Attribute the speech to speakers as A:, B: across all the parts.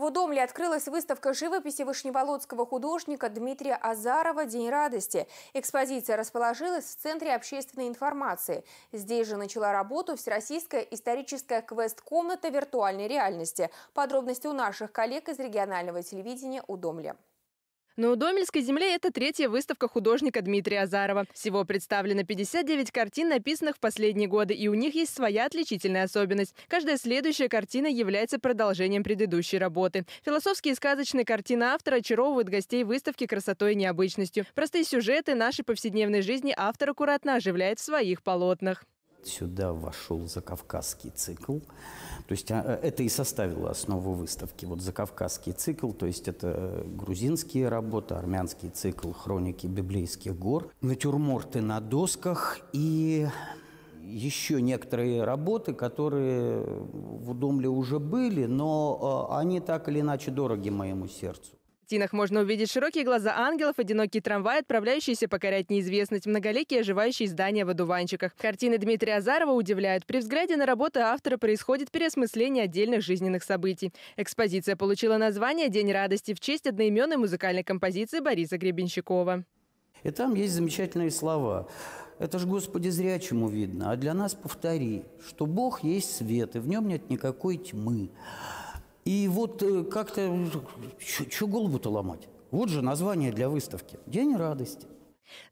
A: В Удомле открылась выставка живописи вышневолодского художника Дмитрия Азарова «День радости». Экспозиция расположилась в Центре общественной информации. Здесь же начала работу Всероссийская историческая квест-комната виртуальной реальности. Подробности у наших коллег из регионального телевидения Удомля.
B: На Удомельской земле это третья выставка художника Дмитрия Азарова. Всего представлено 59 картин, написанных в последние годы, и у них есть своя отличительная особенность. Каждая следующая картина является продолжением предыдущей работы. Философские и сказочные картины автора очаровывают гостей выставки красотой и необычностью. Простые сюжеты нашей повседневной жизни автор аккуратно оживляет в своих полотнах
C: сюда вошел закавказский цикл. То есть а, э, это и составило основу выставки. Вот закавказский цикл, то есть это э, грузинские работы, армянский цикл, хроники библейских гор, натюрморты на досках и еще некоторые работы, которые в Думле уже были, но э, они так или иначе дороги моему сердцу
B: картинах можно увидеть широкие глаза ангелов, одинокий трамвай, отправляющийся покорять неизвестность, многоликие оживающие здания в одуванчиках. Картины Дмитрия Азарова удивляют. При взгляде на работу автора происходит переосмысление отдельных жизненных событий. Экспозиция получила название «День радости» в честь одноименной музыкальной композиции Бориса Гребенщикова.
C: И там есть замечательные слова. Это ж, Господи, зрячему видно, а для нас повтори, что Бог есть свет, и в нем нет никакой тьмы. И вот э, как-то, ну, что голову-то ломать? Вот же название для выставки. День радости –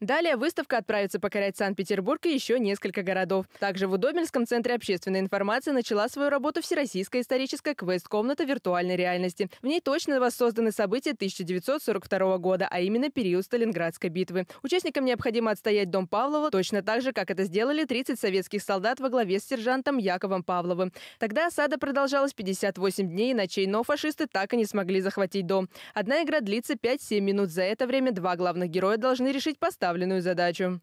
B: Далее выставка отправится покорять Санкт-Петербург и еще несколько городов. Также в Удобинском центре общественной информации начала свою работу Всероссийская историческая квест-комната виртуальной реальности. В ней точно воссозданы события 1942 года, а именно период Сталинградской битвы. Участникам необходимо отстоять дом Павлова точно так же, как это сделали 30 советских солдат во главе с сержантом Яковом Павловым. Тогда осада продолжалась 58 дней и ночей, но фашисты так и не смогли захватить дом. Одна игра длится 5-7 минут. За это время два главных героя должны решить поставленную задачу.